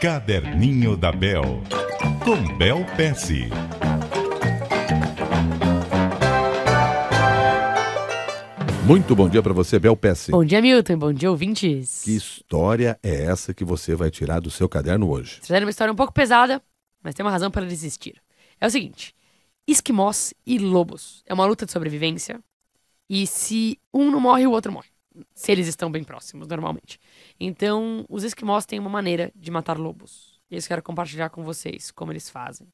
Caderninho da Bel, com Bel Pece. Muito bom dia para você, Bel Pece. Bom dia, Milton. Bom dia, ouvintes. Que história é essa que você vai tirar do seu caderno hoje? Será é uma história um pouco pesada, mas tem uma razão para desistir. É o seguinte: esquimós e lobos. É uma luta de sobrevivência. E se um não morre, o outro morre se eles estão bem próximos, normalmente. Então, os esquimós têm uma maneira de matar lobos. E eu quero compartilhar com vocês como eles fazem.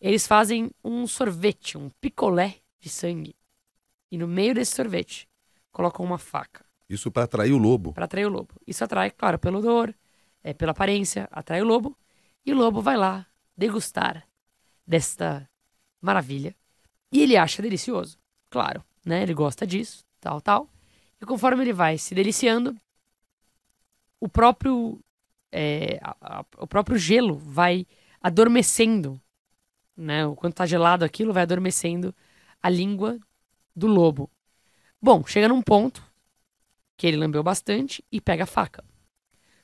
Eles fazem um sorvete, um picolé de sangue. E no meio desse sorvete, colocam uma faca. Isso para atrair o lobo? Para atrair o lobo. Isso atrai, claro, pelo odor, é, pela aparência, atrai o lobo. E o lobo vai lá degustar desta maravilha. E ele acha delicioso, claro, né? Ele gosta disso, tal, tal. E conforme ele vai se deliciando, o próprio, é, a, a, o próprio gelo vai adormecendo. Né? O quanto está gelado aquilo vai adormecendo a língua do lobo. Bom, chega num ponto que ele lambeu bastante e pega a faca.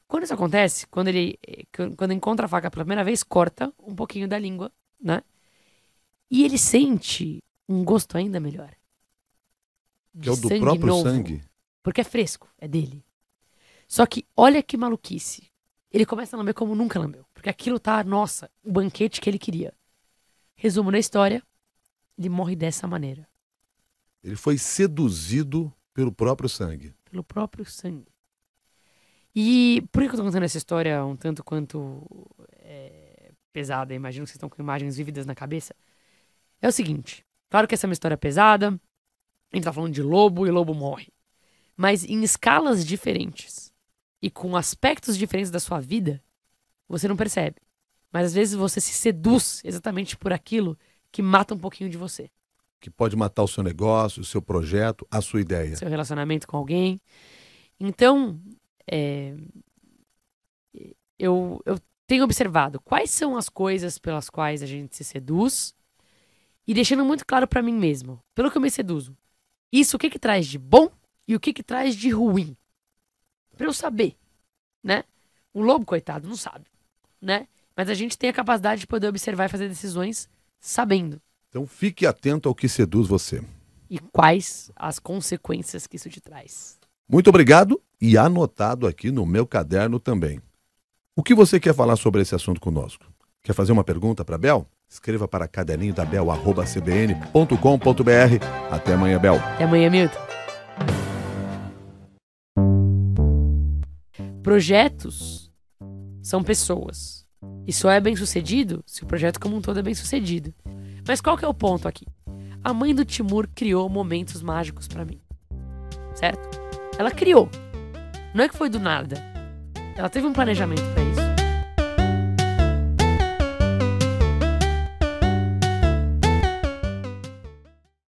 Quando isso acontece, quando ele é, quando encontra a faca pela primeira vez, corta um pouquinho da língua, né? E ele sente um gosto ainda melhor que é o do próprio novo, sangue. Porque é fresco, é dele. Só que olha que maluquice. Ele começa a lamber como nunca lambeu. Porque aquilo tá, nossa, o banquete que ele queria. Resumo da história: ele morre dessa maneira. Ele foi seduzido pelo próprio sangue. Pelo próprio sangue. E por que eu tô contando essa história um tanto quanto é, pesada? Imagino que vocês estão com imagens vívidas na cabeça. É o seguinte: claro que essa é uma história pesada, a gente tá falando de lobo e lobo morre. Mas em escalas diferentes e com aspectos diferentes da sua vida, você não percebe. Mas às vezes você se seduz exatamente por aquilo que mata um pouquinho de você. Que pode matar o seu negócio, o seu projeto, a sua ideia. Seu relacionamento com alguém. Então, é... eu, eu tenho observado quais são as coisas pelas quais a gente se seduz e deixando muito claro para mim mesmo, pelo que eu me seduzo, isso o que que traz de bom e o que que traz de ruim. Para eu saber, né? O lobo, coitado, não sabe, né? Mas a gente tem a capacidade de poder observar e fazer decisões sabendo. Então fique atento ao que seduz você. E quais as consequências que isso te traz. Muito obrigado e anotado aqui no meu caderno também. O que você quer falar sobre esse assunto conosco? Quer fazer uma pergunta para Bel? Escreva para caderninho da Bel, arroba cbn.com.br. Até amanhã, Bel. Até amanhã, Milton. Projetos são pessoas. E só é bem sucedido se o projeto como um todo é bem sucedido. Mas qual que é o ponto aqui? A mãe do Timur criou momentos mágicos para mim. Certo? Ela criou. Não é que foi do nada. Ela teve um planejamento para